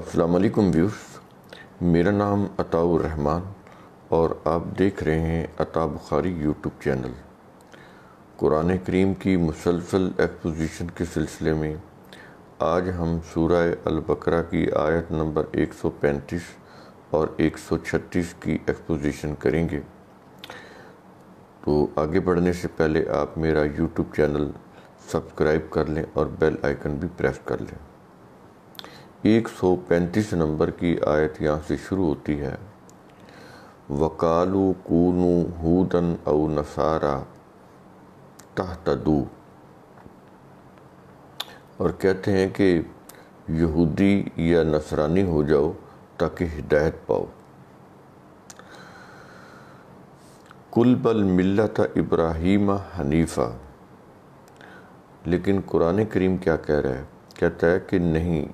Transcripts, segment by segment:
अस्सलाम व्यूर्स मेरा नाम अताउर रहमान और आप देख रहे हैं Ata Bukhari YouTube channel Quran करीम की मुसलसल एक्सपोजिशन के सिलसिले में आज हम सूरह अलबकरा की आयत नंबर 135 और 136 की एक्सपोजिशन करेंगे तो आगे बढ़ने से पहले आप मेरा यूट्यूब चैनल सब्सक्राइब कर लें और बेल आइकन भी प्रेस कर लें 135 नंबर की आयत यहाँ से शुरू होती है वकालू कूनू हूदन अव नसारा तहतदू और कहते हैं कि यहूदी या नसरानी हो जाओ ताकि हिदायत पाओ कुल बल मिलत इब्राहिम हनीफा लेकिन कुरान करीम क्या कह रहा है कहता है कि नहीं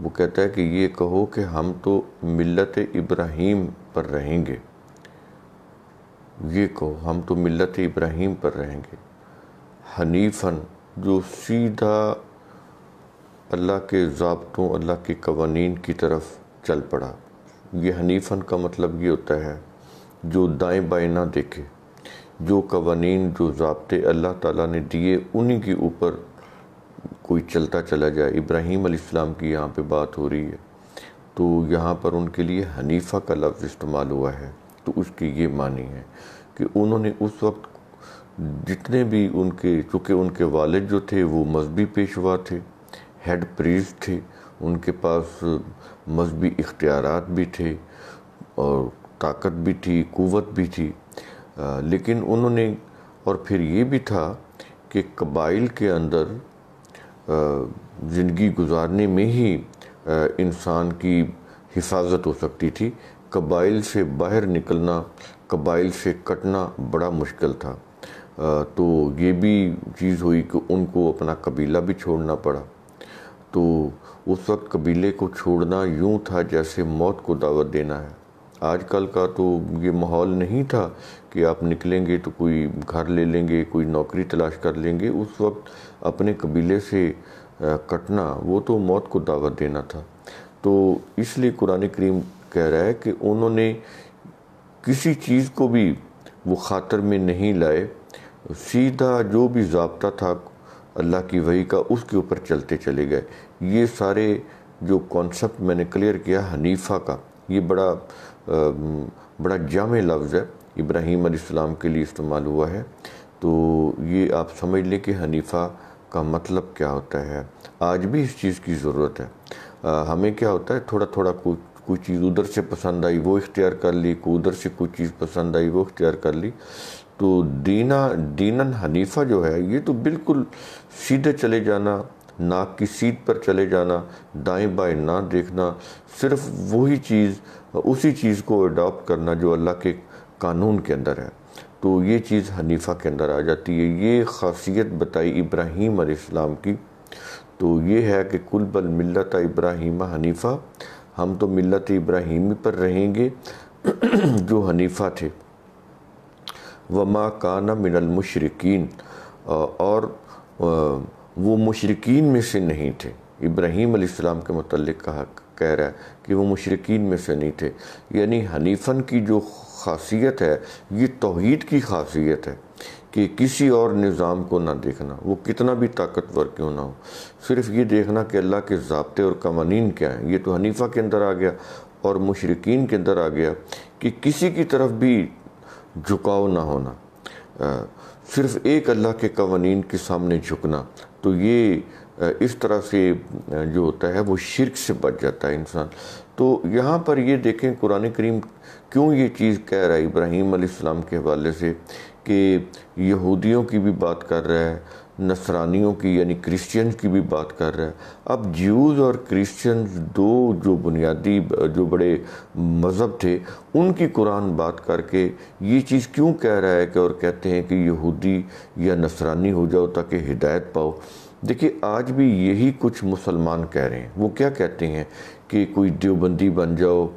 वो कहता है कि ये कहो कि हम तो मिल्लत इब्राहिम पर रहेंगे ये कहो हम तो मिल्लत इब्राहिम पर रहेंगे हनीफन जो सीधा अल्लाह के ज़बतों अल्लाह के कवानीन की तरफ चल पड़ा ये हनीफन का मतलब ये होता है जो दाएं बाएं ना देखे जो कवानीन जो ज़बते अल्लाह ताला ने दिए उन्हीं के ऊपर कोई चलता चला जाए इब्राहिम अलैहिस्सलाम की यहाँ पे बात हो रही है तो यहाँ पर उनके लिए हनीफा का लफ्ज़ इस्तेमाल हुआ है तो उसकी ये मानी है कि उन्होंने उस वक्त जितने भी उनके चूँकि उनके वालद जो थे वो मजहबी पेशवा थे हेड प्रीस थे उनके पास मजहबी इख्तियार भी थे और ताकत भी थी क़वत भी थी आ, लेकिन उन्होंने और फिर ये भी था कि कबाइल के अंदर ज़िंदगी गुजारने में ही इंसान की हिफाजत हो सकती थी कबाइल से बाहर निकलना कबाइल से कटना बड़ा मुश्किल था तो ये भी चीज़ हुई कि उनको अपना कबीला भी छोड़ना पड़ा तो उस वक्त कबीले को छोड़ना यूं था जैसे मौत को दावत देना है आजकल का तो ये माहौल नहीं था कि आप निकलेंगे तो कोई घर ले लेंगे कोई नौकरी तलाश कर लेंगे उस वक्त अपने कबीले से कटना वो तो मौत को दावत देना था तो इसलिए कुरान करीम कह रहा है कि उन्होंने किसी चीज़ को भी वो खातर में नहीं लाए सीधा जो भी जबता था अल्लाह की वही का उसके ऊपर चलते चले गए ये सारे जो कॉन्सेप्ट मैंने क्लियर किया हनीफा का ये बड़ा बड़ा जाम लफ्ज़ है इब्राहीम आसमाम के लिए इस्तेमाल हुआ है तो ये आप समझ लें कि हनीफा का मतलब क्या होता है आज भी इस चीज़ की ज़रूरत है आ, हमें क्या होता है थोड़ा थोड़ा कुछ कोई चीज़ उधर से पसंद आई वो इख्तियार कर ली को उधर से कुछ चीज़ पसंद आई वो इख्तियार कर ली तो दीना दीनन हनीफा जो है ये तो बिल्कुल सीधे चले जाना नाक की सीट पर चले जाना दाएं बाएं ना देखना सिर्फ वही चीज़ उसी चीज़ को अडॉप्ट करना जो अल्लाह के कानून के अंदर है तो ये चीज़ हनीफा के अंदर आ जाती है ये खासियत बताई इब्राहीम इस्लाम की तो ये है कि कुल बल मिलत इब्राहिम हनीफा हम तो मिलत इब्राहिमी पर रहेंगे जो हनीफा थे वमा काना मिनल और वो मशरकिन में से नहीं थे इब्राहीम के मतलब कहा कह रहा है कि वो मुशरकिन में से नहीं थे यानी हनीफन की जो खासियत है ये तोहद की खासियत है कि किसी और निज़ाम को ना देखना वो कितना भी ताकतवर क्यों ना हो सिर्फ ये देखना कि अल्लाह के जबते और कवानीन क्या हैं ये तो हनीफा के अंदर आ गया और मुशरकिन के अंदर आ गया कि किसी की तरफ भी झुकाव ना होना आ, सिर्फ एक अल्लाह के कवानीन के सामने झुकना तो ये इस तरह से जो होता है वो शिरक से बच जाता है इंसान तो यहाँ पर ये देखें कुरान करीम क्यों ये चीज़ कह रहा है इब्राहिम अलैहिस्सलाम के हवाले से कि यहूदियों की भी बात कर रहा है नसरानियों की यानी क्रिश्चियन की भी बात कर रहा है अब ज्यूज़ और क्रिश्चियन दो जो बुनियादी जो बड़े मज़हब थे उनकी कुरान बात करके ये चीज़ क्यों कह रहा है कि और कहते हैं कि यहूदी या नसरानी हो जाओ ताकि हिदायत पाओ देखिए आज भी यही कुछ मुसलमान कह रहे हैं वो क्या कहते हैं कि कोई देवबंदी बन जाओ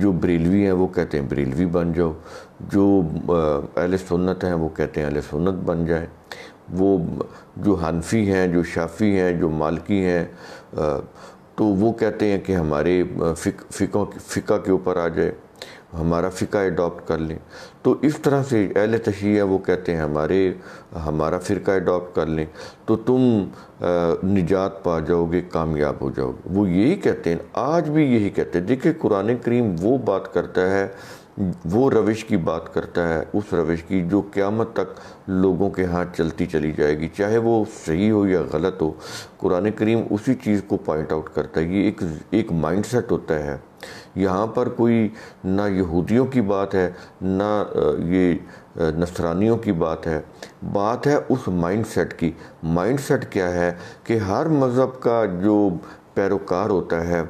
जो बरेलवी हैं वो कहते हैं बरेलवी बन जाओ जो अहल सुन्नत हैं वो कहते हैं अहल सुन्नत बन जाए वो जो हनफी हैं जो शाफी हैं जो मालकी हैं तो वो कहते हैं कि हमारे फिक, फिकों फ़िका के ऊपर आ जाए हमारा फ़िका अडॉप्ट कर लें तो इस तरह से अहल तशिया वो कहते हैं हमारे हमारा फ़िरका एडोप्ट कर लें तो तुम निजात पा जाओगे कामयाब हो जाओगे वो यही कहते हैं आज भी यही कहते हैं देखिए कुरान करीम वो बात करता है वो रविश की बात करता है उस रविश की जो क़्यामत तक लोगों के हाथ चलती चली जाएगी चाहे वो सही हो या गलत हो कुरान करीम उसी चीज़ को पॉइंट आउट करता है ये एक एक माइंड सेट होता है यहाँ पर कोई ना यहूदियों की बात है ना ये नसरानियों की बात है बात है उस माइंड की माइंड क्या है कि हर मज़हब का जो पैरोकार होता है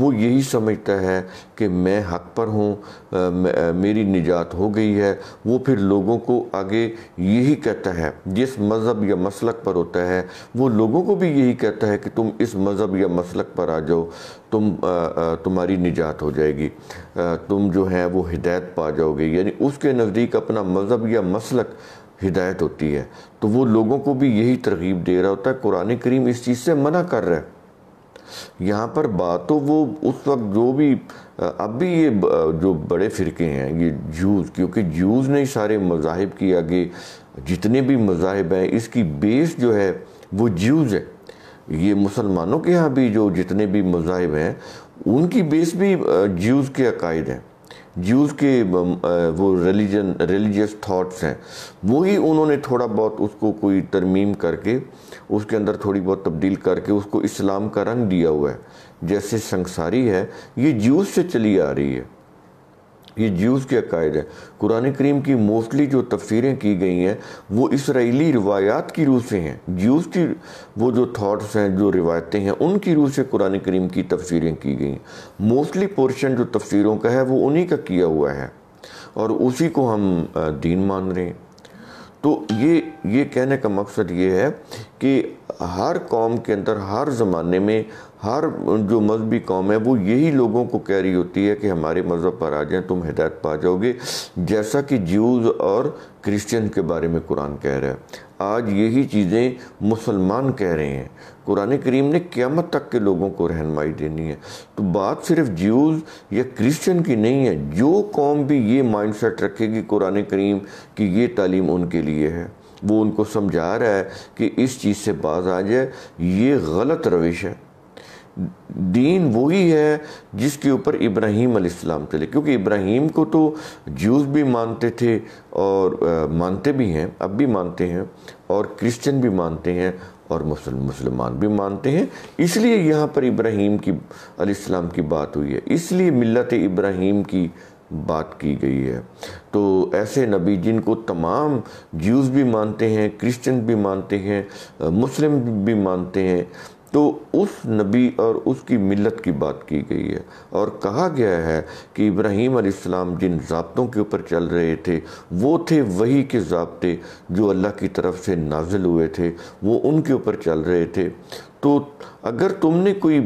वो यही समझता है कि मैं हक पर हूँ मेरी निजात हो गई है वो फिर लोगों को आगे यही कहता है जिस मज़हब या मसलक पर होता है वो लोगों को भी यही कहता है कि तुम इस मज़हब या मसलक पर आ जाओ तुम तुम्हारी निजात हो जाएगी तुम जो है वो हिदायत पा जाओगे यानी उसके नज़दीक अपना मज़हब या मसलक हिदायत होती है तो वो लोगों को भी यही तरगीब दे रहा होता है कुरान करीम इस चीज़ से मना कर रहा है यहाँ पर बात तो वो उस वक्त जो भी अब भी ये जो बड़े फ़िरके हैं ये जूज़ क्योंकि जूज़ ने सारे मजाहब की आगे जितने भी मजाहब हैं इसकी बेस जो है वो जूज़ है ये मुसलमानों के यहाँ भी जो जितने भी मजाहब हैं उनकी बेस भी जूज़ के अकायद हैं ज्यूज़ के um, uh, वो रिलीजन रिलीजियस थाट्स हैं वही उन्होंने थोड़ा बहुत उसको कोई तरमीम करके उसके अंदर थोड़ी बहुत तब्दील करके उसको इस्लाम का रंग दिया हुआ है जैसे संसारी है ये जूस से चली आ रही है ये ज्यूज़ के अकायद है कुरान करीम की मोस्टली जो तफसीरें की गई हैं वो इसराइली रवायात की रूह से हैं ज्यूज़ की वो जो थाट्स हैं जो रिवायतें हैं उनकी रूह से कुरान करीम की तफसीरें की गई हैं मोस्टली पोर्शन जो तफसीरों का है वो उन्हीं का किया हुआ है और उसी को हम दीन मान रहे हैं तो ये ये कहने का मकसद ये है कि हर कौम के अंदर हर ज़माने में हर जो मजहबी कौम है वो यही लोगों को कह रही होती है कि हमारे मज़हब पर आ जाए तुम हिदायत पा जाओगे जैसा कि ज्यूज़ और क्रिश्चियन के बारे में कुरान कह रहा है आज यही चीज़ें मुसलमान कह रहे हैं कुरान करीम ने क़्यामत तक के लोगों को रहनमाई देनी है तो बात सिर्फ ज्यूज़ या क्रिश्चियन की नहीं है जो कौम भी ये माइंड सेट रखेगी कुरान करीम की ये तालीम उनके लिए है वो उनको समझा रहा है कि इस चीज़ से बाज आ जाए ये गलत रविश है दीन वही है जिसके ऊपर इब्राहीम अलैहिस्सलाम चले क्योंकि इब्राहिम को तो ज्यूज़ भी मानते थे और मानते भी हैं अब भी मानते हैं और क्रिश्चियन भी मानते हैं और मुसलमान भी मानते हैं इसलिए यहाँ पर इब्राहीम की अलैहिस्सलाम की बात हुई है इसलिए मिलत इब्राहिम की बात की गई है तो ऐसे नबी जिनको तमाम ज्यूज़ भी मानते हैं क्रिश्चियन भी मानते हैं मुस्लिम भी मानते हैं तो उस नबी और उसकी मिलत की बात की गई है और कहा गया है कि इब्राहीम आसमाम जिन जबतों के ऊपर चल रहे थे वो थे वही के जबते जो अल्लाह की तरफ से नाजिल हुए थे वो उनके ऊपर चल रहे थे तो अगर तुमने कोई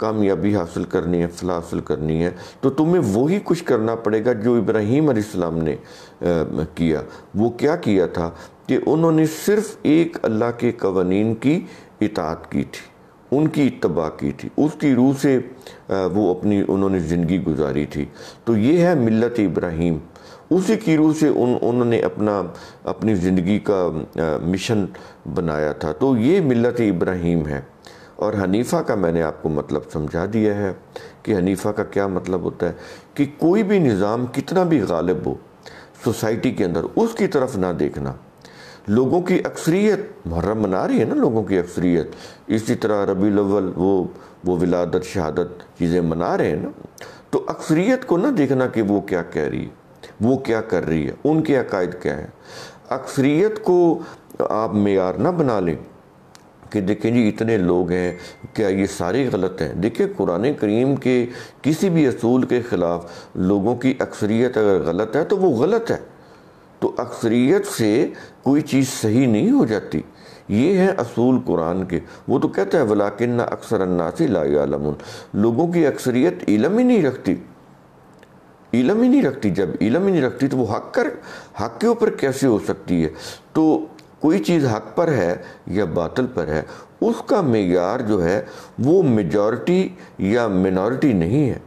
कामयाबी हासिल करनी है फला हासिल करनी है तो तुम्हें वही कुछ करना पड़ेगा जो इब्राहीम आसमाम ने आ, किया वो क्या किया था कि उन्होंने सिर्फ़ एक अल्लाह के कवानीन की इतात की थी उनकी इतबा की थी उसकी रूह से वो अपनी उन्होंने ज़िंदगी गुजारी थी तो ये है मिलत इब्राहिम उसी की रूह से उन उन्होंने अपना अपनी ज़िंदगी का मिशन बनाया था तो ये मिलत इब्राहिम है और हनीफ़ा का मैंने आपको मतलब समझा दिया है कि हनीफ़ा का क्या मतलब होता है कि कोई भी निज़ाम कितना भी गालिब हो सोसाइटी के अंदर उसकी तरफ ना देखना लोगों की अक्सरीत मुहर्रम मना रही है ना लोगों की अक्सरीत इसी तरह रबी अव्वल वो वो विलादत शहादत चीज़ें मना रहे हैं ना तो अक्सरीत को ना देखना कि वो क्या कह रही है वो क्या कर रही है उनके अकायद क्या है अक्सरीत को आप मैार ना बना लें कि देखें जी इतने लोग हैं क्या ये सारे गलत हैं देखिए कुरान करीम के किसी भी असूल के ख़िलाफ़ लोगों की अक्सरीत अगर गलत है तो वो गलत है तो अक्सरियत से कोई चीज़ सही नहीं हो जाती ये है असूल कुरान के वो तो कहता है वलाकिन अक्सर अन्नासी लालमन लोगों की अक्सरियत इलम ही नहीं रखती इलम ही नहीं रखती जब इलम ही नहीं रखती तो वो हक कर हक के ऊपर कैसे हो सकती है तो कोई चीज़ हक पर है या बातल पर है उसका मैार जो है वो मेजॉरिटी या मिनॉरिटी नहीं है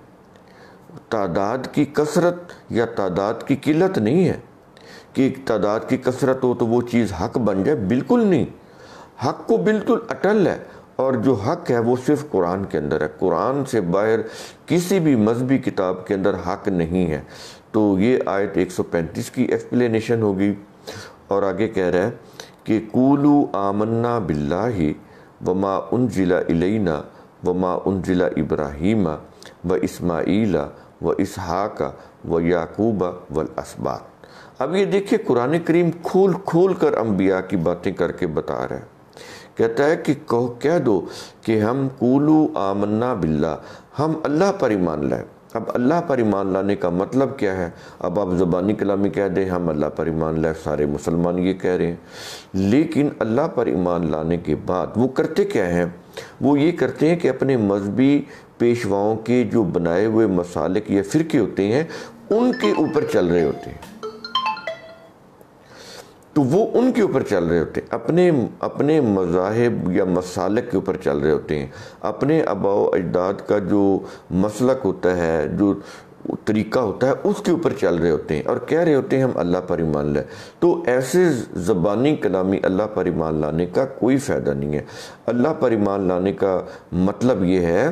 तादाद की कसरत या तादाद की किल्लत नहीं है की तादाद की कसरत हो तो वो चीज़ हक बन जाए बिल्कुल नहीं हक को बिल्कुल अटल है और जो हक है वो सिर्फ कुरान के अंदर है कुरान से बाहर किसी भी मजहबी किताब के अंदर हक नहीं है तो ये आयत 135 की एक्सप्लेनेशन होगी और आगे कह रहा है कि कूलू आमन्ना बिल्ला ही वमा उन जिला इलैना वमा उन जिला इब्राहिम व इसमाइला व इसहाका व याकूबा वल असबात अब ये देखिए कुरान करीम खोल खोल कर अम्बिया की बातें करके बता रहा है कहता है कि कह कह दो कि हम कूलू आमन्ना बिल्ला हम अल्लाह पर ईमान लाए अब अल्लाह पर ईमान लाने का मतलब क्या है अब आप ज़बानी कलामी कह दें हम अल्लाह पर ईमान लाए सारे मुसलमान ये कह रहे हैं लेकिन अल्लाह पर ईमान लाने के बाद वो करते क्या हैं वो ये करते हैं कि अपने मजहबी पेशवाओं के जो बनाए हुए मसालिक या फ़िरके होते हैं उनके ऊपर चल रहे होते हैं तो वो उनके ऊपर चल रहे होते हैं अपने अपने मजाहब या मसालक के ऊपर चल रहे होते हैं अपने आबाओ अजदाद का जो मसलक होता है जो तरीका होता है उसके ऊपर चल रहे होते हैं और कह रहे होते हैं हम अल्लाह पर ईमान लें तो ऐसे ज़बानी कलामी अल्लाह पर ईमान लाने का कोई फ़ायदा नहीं है अल्लाह पर ईमान लाने का मतलब ये है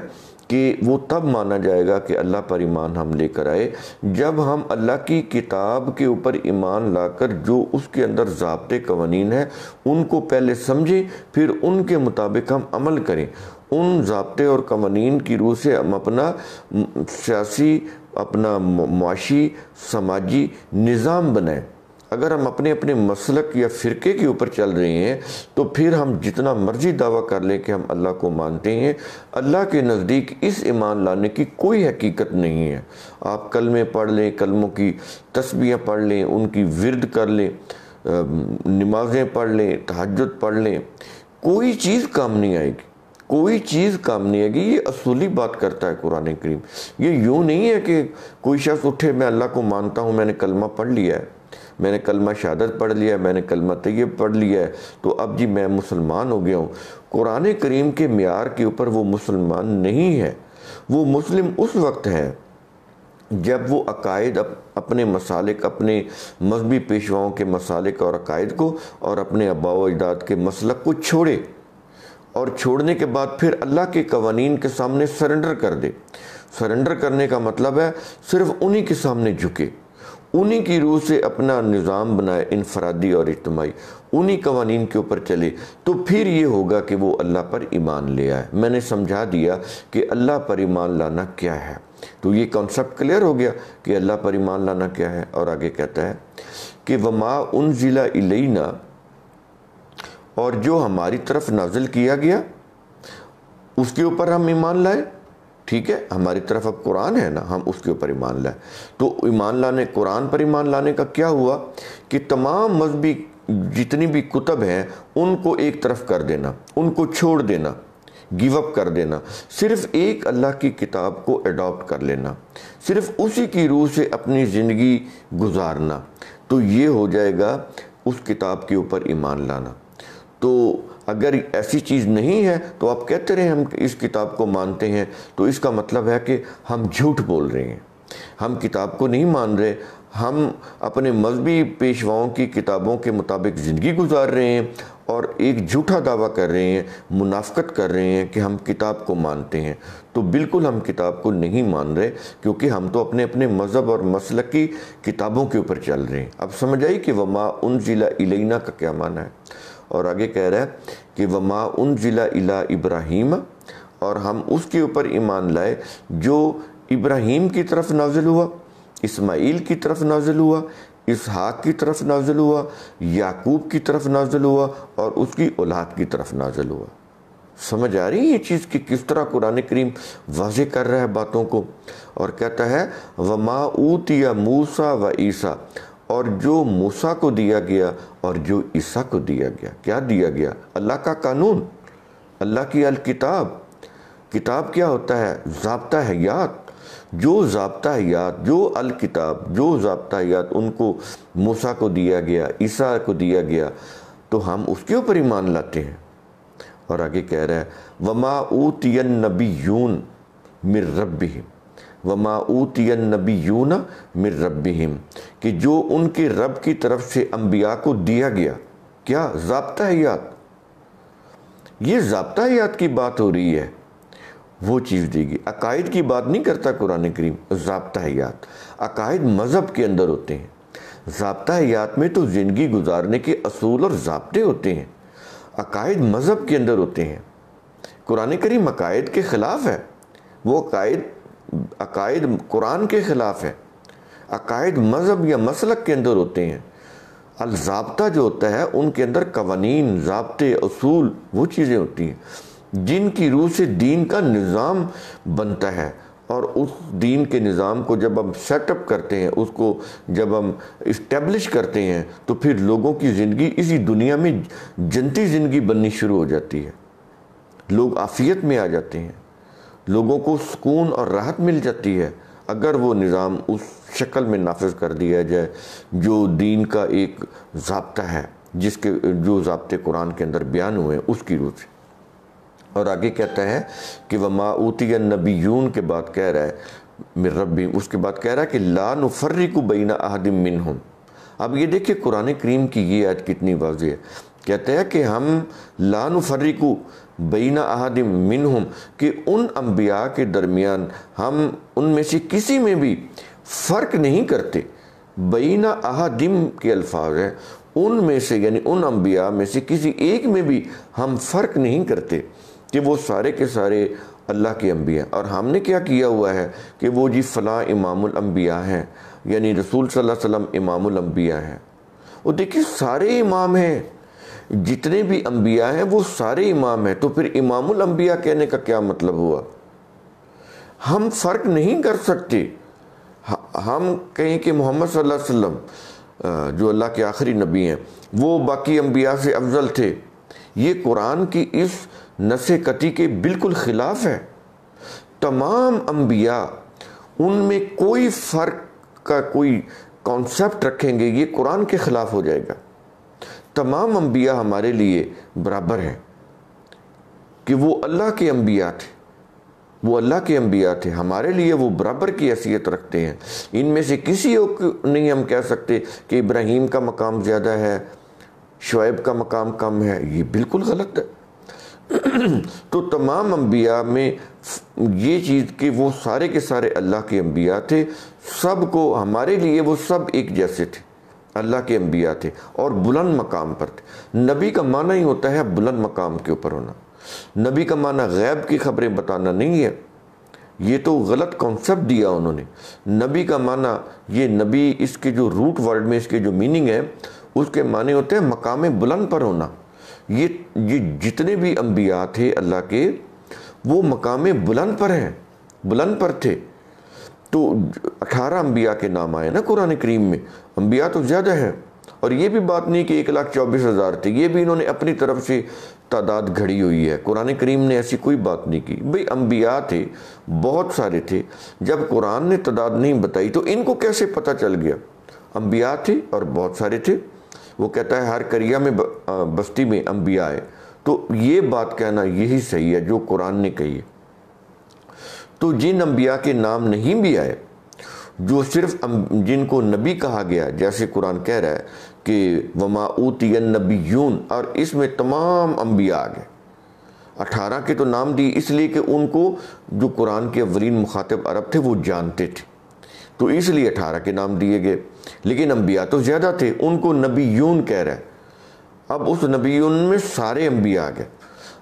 कि वो तब माना जाएगा कि अल्लाह पर ईमान हम लेकर आए जब हम अल्लाह की किताब के ऊपर ईमान लाकर जो उसके अंदर जबते कवानीन हैं उनको पहले समझें फिर उनके मुताबिक हम अमल करें उन जबते और कवानीन की रूह से हम अपना सियासी अपना मुआशी समाजी निज़ाम बनाएं अगर हम अपने अपने मसलक या फ़िरके के ऊपर चल रहे हैं तो फिर हम जितना मर्जी दावा कर लें कि हम अल्लाह को मानते हैं अल्लाह के नज़दीक इस ईमान लाने की कोई हकीकत नहीं है आप कलमे पढ़ लें कलमों की तस्बियाँ पढ़ लें उनकी विरद कर लें नमाज़ें पढ़ लें तहजद पढ़ लें कोई चीज़ काम नहीं आएगी कोई चीज़ काम नहीं आएगी ये असूली बात करता है कुरान करीम ये यूँ नहीं है कि कोई शख्स उठे मैं अल्लाह को मानता हूँ मैंने कलमा पढ़ लिया है मैंने कलमा शहादत पढ़ लिया मैंने कलमा तैयब पढ़ लिया है तो अब जी मैं मुसलमान हो गया हूँ कुरान करीम के मैार के ऊपर वो मुसलमान नहीं है वो मुस्लिम उस वक्त है जब वो अकायद अप, अपने मसालिक अपने मजहबी पेशवाओं के मसालिक और अकायद को और अपने अबाव अजदाद के मसलक को छोड़े और छोड़ने के बाद फिर अल्लाह के कवानीन के सामने सरेंडर कर दे सरेंडर करने का मतलब है सिर्फ उन्हीं के सामने झुके उन्हीं की रूह से अपना निज़ाम बनाए इनफरादी और इज्तमाही उन्हीं कवानीन के ऊपर चले तो फिर ये होगा कि वो अल्लाह पर ईमान ले आए मैंने समझा दिया कि अल्लाह पर ईमान लाना क्या है तो ये कॉन्सेप्ट क्लियर हो गया कि अल्लाह पर ईमान लाना क्या है और आगे कहता है कि वमा उन ज़िला इलेना और जो हमारी तरफ नाजिल किया गया उसके ऊपर हम ईमान लाए ठीक है हमारी तरफ अब कुरान है ना हम उसके ऊपर ईमान लाए तो ईमान लाने कुरान पर ईमान लाने का क्या हुआ कि तमाम मजहबी जितनी भी कुतब हैं उनको एक तरफ कर देना उनको छोड़ देना गिव अप कर देना सिर्फ एक अल्लाह की किताब को अडॉप्ट कर लेना सिर्फ उसी की रूह से अपनी ज़िंदगी गुजारना तो ये हो जाएगा उस किताब के ऊपर ईमान लाना तो अगर ऐसी चीज़ नहीं है तो आप कहते रहे हम इस किताब को मानते हैं तो इसका मतलब है कि हम झूठ बोल रहे हैं हम किताब को नहीं मान रहे हम अपने मजहबी पेशवाओं की किताबों के मुताबिक ज़िंदगी गुजार रहे हैं और एक झूठा दावा कर रहे हैं मुनाफ्त कर रहे हैं कि हम किताब को मानते हैं तो बिल्कुल हम किताब को नहीं मान रहे क्योंकि हम तो अपने अपने मज़हब और मसल की किताबों के ऊपर चल रहे हैं अब समझ आई कि वमा उन ज़िला इलेना का क्या माना है और आगे कह रहा है कि वमा उन जिला इला इब्राहिम और हम उसके ऊपर ईमान लाए जो इब्राहिम की तरफ नाजिल हुआ इस्माइल की तरफ नाजिल हुआ इसहाक की तरफ नाजिल हुआ याकूब की तरफ नाजिल हुआ और उसकी औलाद की तरफ नाजिल हुआ समझ आ रही है ये चीज़ कि किस तरह कुरान करीम वाज कर रहा है बातों को और कहता है वमा या मूसा व ईसा और जो मूसा को दिया गया और जो ईसा को दिया गया क्या दिया गया अल्लाह का कानून अल्लाह की अल किताब क्या होता है जबता हयात जो जबता हयात जो किताब जो जबता हयात उनको मूसा को दिया गया ईसा को दिया गया तो हम उसके ऊपर ईमान लाते हैं और आगे कह रहा है वमा ऊतियन नबी यून मिर रबी व माऊतियन नबी यूना मिर रबीम कि जो उनके रब की तरफ से अम्बिया को दिया गया क्या जबता हयात ये जबता हयात की बात हो रही है वो चीज़ देगी अकायद की बात नहीं करता कुरान करीम जबता हयात अकायद मज़हब के अंदर होते हैं जबता हयात में तो ज़िंदगी गुजारने के असूल और जबते होते हैं अकायद मज़हब के अंदर होते हैं कुरान करीम अकायद के ख़िलाफ़ है वो अकायद अकायद कुरान के ख़िलाफ़ है अकायद मज़हब या मसलक के अंदर होते हैं अलजाबता जो होता है उनके अंदर कवानीन जबते असूल वो चीज़ें होती हैं जिनकी रूह से दीन का निज़ाम बनता है और उस दीन के निज़ाम को जब हम सेटअप करते हैं उसको जब हम इस्टेब्लिश करते हैं तो फिर लोगों की ज़िंदगी इसी दुनिया में जनती ज़िंदगी बननी शुरू हो जाती है लोग आफियत में आ जाते हैं लोगों को सुकून और राहत मिल जाती है अगर वो निज़ाम उस शक्ल में नाफज कर दिया जाए जो दीन का एक जबता है जिसके जो जबते कुरान के अंदर बयान हुए हैं उसकी रूह से और आगे कहता है कि वह माऊती या यून के बाद कह रहा है मेर रबी उसके बाद कह रहा है कि ला नफर्री को बीना अहदम मिन हम अब ये देखिए कुरान करीम की ये आज कितनी वाज है कहते हैं कि हम ला नफर्री को बीना अहदम हम कि उन अम्बिया के दरमियान हम उनमें से किसी में भी फ़र्क नहीं करते बीना अहदम के अल्फाज हैं उनमें से यानी उन अम्बिया में से किसी एक में भी हम फ़र्क नहीं करते कि वो सारे के सारे अल्लाह के अम्बिया और हमने क्या किया हुआ है कि वो जी फ़लाँ इमामबिया हैं यानी रसूल सल्लल्लाहु अलैहि वसल्लम इमामबिया हैं वो देखिए सारे इमाम हैं जितने भी अम्बिया हैं वो सारे इमाम हैं तो फिर इमामुल अम्बिया कहने का क्या मतलब हुआ हम फ़र्क नहीं कर सकते हम कहें कि मोहम्मद सल्लल्लाहु वसल्लम जो अल्लाह के आखिरी नबी हैं वो बाकी अम्बिया से अफजल थे ये कुरान की इस नस कती के बिल्कुल ख़िलाफ़ है तमाम अम्बिया उनमें कोई फ़र्क का कोई कॉन्सेप्ट रखेंगे ये कुरान के ख़िलाफ़ हो जाएगा तमाम अम्बिया हमारे लिए बराबर हैं कि वो अल्लाह के अम्बिया थे वो अल्लाह के अम्बिया थे हमारे लिए वो बराबर की हैसियत रखते हैं इनमें से किसी नहीं हम कह सकते कि इब्राहिम का मकाम ज़्यादा है शुएब का मकाम कम है ये बिल्कुल गलत है तो तमाम अम्बिया में ये चीज़ कि वो सारे के सारे अल्लाह के अम्बिया थे सब को हमारे लिए वो सब एक जैसे थे अल्लाह के अम्बिया थे और बुलंद मकाम पर थे नबी का माना ही होता है बुलंद मकाम के ऊपर होना नबी का माना गैब की खबरें बताना नहीं है ये तो गलत कॉन्सेप्ट दिया उन्होंने नबी का माना ये नबी इसके जो रूट वर्ड में इसके जो मीनिंग है उसके माने होते हैं मकाम बुलंद पर होना ये ये जितने भी अम्बिया थे अल्लाह के वो मकाम बुलंद पर हैं बुलंद पर थे तो अठारह अम्बिया के नाम आए ना कुरान करीम में अम्बिया तो ज़्यादा हैं और ये भी बात नहीं कि एक लाख चौबीस हज़ार थे ये भी इन्होंने अपनी तरफ से तादाद घड़ी हुई है कुरान करीम ने ऐसी कोई बात नहीं की भाई अम्बिया थे बहुत सारे थे जब कुरान ने तादाद नहीं बताई तो इनको कैसे पता चल गया अम्बिया थे और बहुत सारे थे वो कहता है हर करिया में बस्ती में अम्बिया है तो ये बात कहना यही सही है जो कुरान ने कही है तो जिन अम्बिया के नाम नहीं भी आए जो सिर्फ जिनको नबी कहा गया जैसे कुरान कह रहा है कि वमा उतियन यून और इसमें तमाम अम्बिया आ गए अठारह के तो नाम दिए इसलिए कि उनको जो कुरान के अवरीन मुखातब अरब थे वो जानते थे तो इसलिए अठारह के नाम दिए गए लेकिन अम्बिया तो ज़्यादा थे उनको नबी यून कह रहा है अब उस यून में सारे अम्बिया आ गए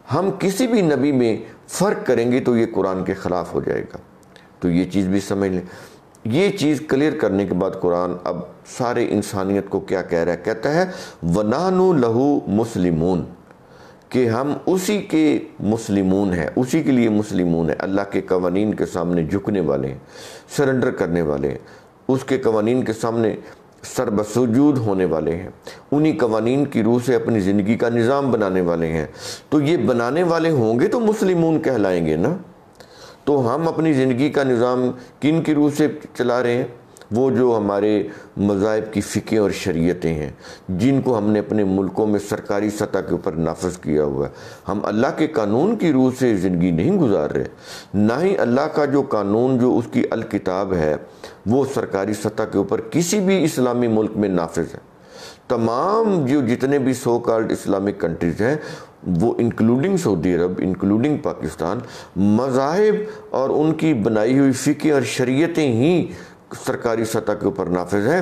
हम किसी भी नबी में फ़र्क करेंगे तो ये कुरान के ख़िलाफ़ हो जाएगा तो ये चीज़ भी समझ लें ये चीज़ क्लियर करने के बाद कुरान अब सारे इंसानियत को क्या कह रहा है कहता है वनानु लहू मुसलिमून कि हम उसी के मुस्लिमून हैं उसी के लिए मुस्लिमून है अल्लाह के कवानीन के सामने झुकने वाले हैं सरेंडर करने वाले हैं उसके कवानीन के सामने सरबसूद होने वाले हैं उन्हीं कवानीन की रूह से अपनी ज़िंदगी का निज़ाम बनाने वाले हैं तो ये बनाने वाले होंगे तो मुस्लिमून कहलाएंगे ना तो हम अपनी ज़िंदगी का निज़ाम किन की रूह से चला रहे हैं वो जो हमारे मज़ाहब की फ़िकें और शरीयतें हैं जिनको हमने अपने मुल्कों में सरकारी सतह के ऊपर नाफज किया हुआ है हम अल्लाह के कानून की रूह से ज़िंदगी नहीं गुजार रहे ना ही अल्लाह का जो कानून जो उसकी अलकिताब है वो सरकारी सतह के ऊपर किसी भी इस्लामी मुल्क में नाफज है तमाम जो जितने भी सो कॉल्ड इस्लामिक कंट्रीज़ हैं वो including Saudi Arab including Pakistan मजाहब और उनकी बनाई हुई फ़िके और शरीयतें ही सरकारी सतह के ऊपर नाफज है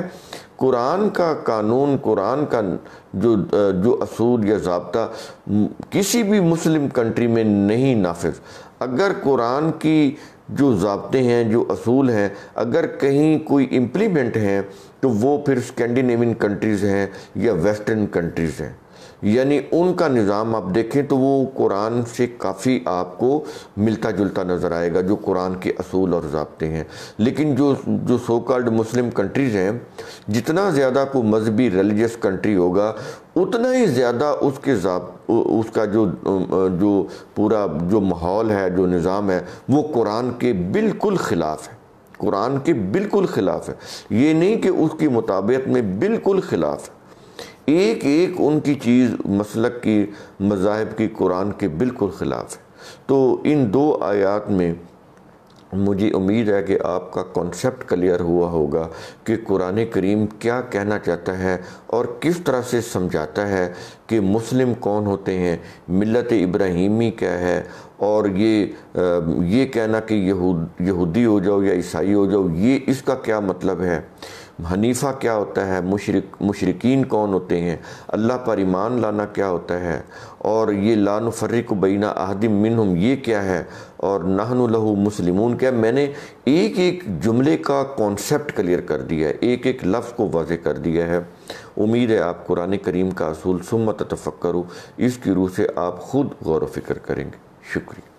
कुरान का कानून कुरान का जो जो असूल या जबता किसी भी मुस्लिम कंट्री में नहीं नाफज अगर कुरान की जो जबते हैं जो असूल हैं अगर कहीं कोई इम्प्लीमेंट हैं तो वो फिर स्कैंडिनेवियन कंट्रीज़ हैं या वेस्टर्न कंट्रीज़ हैं यानी उनका निज़ाम आप देखें तो वो कुरान से काफ़ी आपको मिलता जुलता नज़र आएगा जो कुरान के असूल और जबते हैं लेकिन जो जो सो कॉल्ड मुस्लिम कंट्रीज़ हैं जितना ज़्यादा को मजहबी रिलीजस कंट्री होगा उतना ही ज़्यादा उसके उसका जो जो पूरा जो माहौल है जो निज़ाम है वो कुरान के बिल्कुल ख़िलाफ़ है कुरान के बिल्कुल ख़िलाफ़ है ये नहीं कि उसकी मुताबियत में बिल्कुल ख़िलाफ़ है एक एक उनकी चीज़ मसलक की मज़ाहब की कुरान के बिल्कुल ख़िलाफ़ है तो इन दो आयात में मुझे उम्मीद है कि आपका कॉन्सेप्ट क्लियर हुआ होगा कि कुरान करीम क्या कहना चाहता है और किस तरह से समझाता है कि मुस्लिम कौन होते हैं मिलत इब्राहिमी क्या है और ये ये कहना कि यहूद यहूदी हो जाओ या ईसाई हो जाओ ये इसका क्या मतलब है हनीफा क्या होता है मुशरक मुशरकिन कौन होते हैं अल्लाह पर ईमान लाना क्या होता है और ये लान फर्रिक बीना आहदिम मिनहम ये क्या है और नाहन लहू मुसलिमून क्या मैंने एक एक जुमले का कॉन्सेप्ट क्लियर कर दिया है एक एक लफ्ज़ को वाज कर दिया है उम्मीद है आप कुरान करीम का असूल सुमत तफक्र इसकी रूह से आप ख़ुद गौर व फिक्र करेंगे शुक्रिया